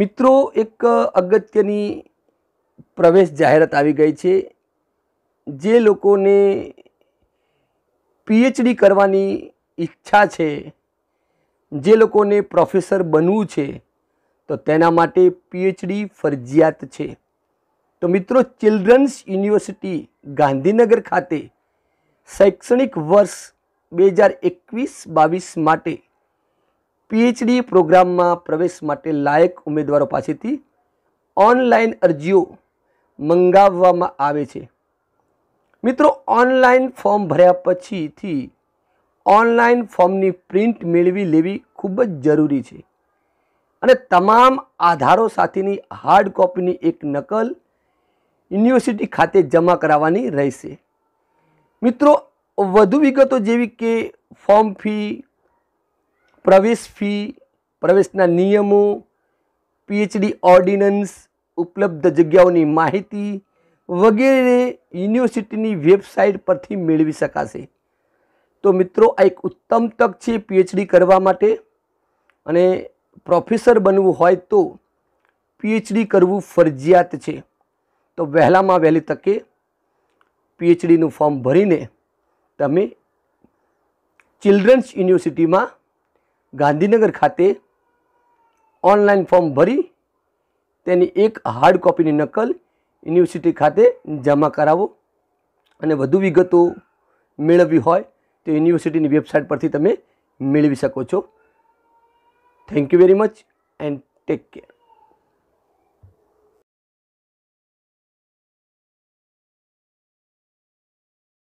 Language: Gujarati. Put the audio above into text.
મિત્રો એક અગત્યની પ્રવેશ જાહેરાત આવી ગઈ છે જે લોકોને પીએચડી કરવાની ઈચ્છા છે જે લોકોને પ્રોફેસર બનવું છે તો તેના માટે પીએચડી ફરજિયાત છે તો મિત્રો ચિલ્ડ્રન્સ યુનિવર્સિટી ગાંધીનગર ખાતે શૈક્ષણિક વર્ષ બે હજાર એકવીસ બાવીસ માટે પીએચડી પ્રોગ્રામમાં પ્રવેશ માટે લાયક ઉમેદવારો પાસેથી ઓનલાઈન અરજીઓ મંગાવવામાં આવે છે મિત્રો ઓનલાઈન ફોર્મ ભર્યા પછીથી ઓનલાઈન ફોર્મની પ્રિન્ટ મેળવી લેવી ખૂબ જ જરૂરી છે અને તમામ આધારો સાથેની હાર્ડ કોપીની એક નકલ યુનિવર્સિટી ખાતે જમા કરાવવાની રહેશે મિત્રો વધુ વિગતો જેવી કે ફોર્મ ફી પ્રવેશ ફી પ્રવેશના નિયમો પીએચડી ઓર્ડિનન્સ ઉપલબ્ધ જગ્યાઓની માહિતી વગેરે યુનિવર્સિટીની વેબસાઇટ પરથી મેળવી શકાશે તો મિત્રો આ એક ઉત્તમ તક છે પીએચડી કરવા માટે અને પ્રોફેસર બનવું હોય તો પીએચડી કરવું ફરજિયાત છે તો વહેલામાં વહેલી તકે પીએચડીનું ફોર્મ ભરીને તમે ચિલ્ડ્રન્સ યુનિવર્સિટીમાં ગાંધીનગર ખાતે ઓનલાઈન ફોર્મ ભરી તેની એક હાર્ડ કોપીની નકલ યુનિવર્સિટી ખાતે જમા કરાવો અને વધુ વિગતો મેળવવી હોય તો યુનિવર્સિટીની વેબસાઇટ પરથી તમે મેળવી શકો છો thank you very much and take care